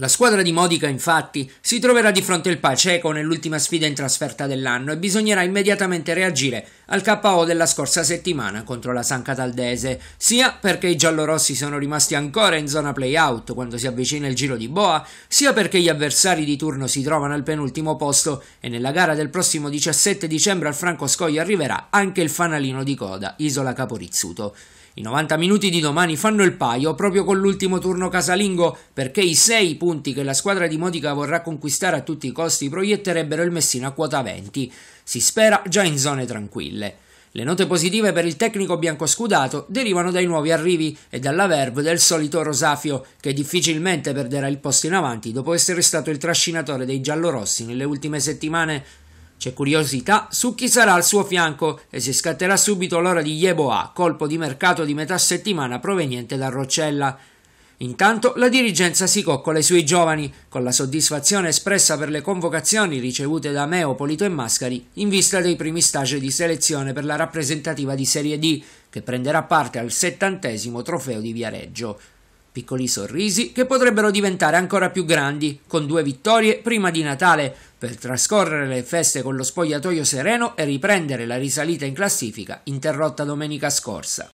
La squadra di Modica, infatti, si troverà di fronte al Paceco nell'ultima sfida in trasferta dell'anno e bisognerà immediatamente reagire al KO della scorsa settimana contro la San Cataldese, sia perché i giallorossi sono rimasti ancora in zona play-out quando si avvicina il giro di Boa, sia perché gli avversari di turno si trovano al penultimo posto e nella gara del prossimo 17 dicembre al Franco Scoglio arriverà anche il fanalino di coda, Isola Caporizzuto. I 90 minuti di domani fanno il paio proprio con l'ultimo turno casalingo perché i 6 punti che la squadra di Modica vorrà conquistare a tutti i costi proietterebbero il Messina a quota 20. Si spera già in zone tranquille. Le note positive per il tecnico biancoscudato derivano dai nuovi arrivi e dalla verve del solito Rosafio, che difficilmente perderà il posto in avanti dopo essere stato il trascinatore dei giallorossi nelle ultime settimane. C'è curiosità su chi sarà al suo fianco e si scatterà subito l'ora di Yeboah, colpo di mercato di metà settimana proveniente da Roccella. Intanto la dirigenza si coccola i suoi giovani, con la soddisfazione espressa per le convocazioni ricevute da Meo, Polito e Mascari in vista dei primi stage di selezione per la rappresentativa di Serie D, che prenderà parte al settantesimo trofeo di Viareggio piccoli sorrisi che potrebbero diventare ancora più grandi, con due vittorie prima di Natale, per trascorrere le feste con lo spogliatoio sereno e riprendere la risalita in classifica interrotta domenica scorsa.